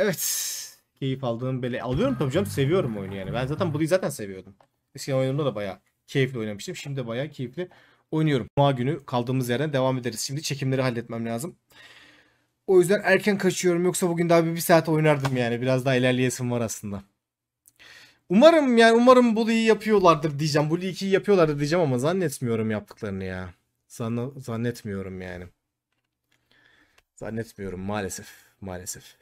Evet. Keyif aldığım böyle alıyorum tabii canım seviyorum oyunu yani. Ben zaten bunu zaten seviyordum. eski oyunumda da bayağı keyifli oynamıştım. Şimdi de bayağı keyifli oynuyorum. Cuma günü kaldığımız yerden devam ederiz. Şimdi çekimleri halletmem lazım. O yüzden erken kaçıyorum. Yoksa bugün daha bir, bir saat oynardım yani. Biraz daha ilerleyesim var aslında. Umarım yani umarım bu iyi yapıyorlardır diyeceğim. Bu iyi yapıyorlardır diyeceğim ama zannetmiyorum yaptıklarını ya. Zann zannetmiyorum yani. Zannetmiyorum maalesef. Maalesef.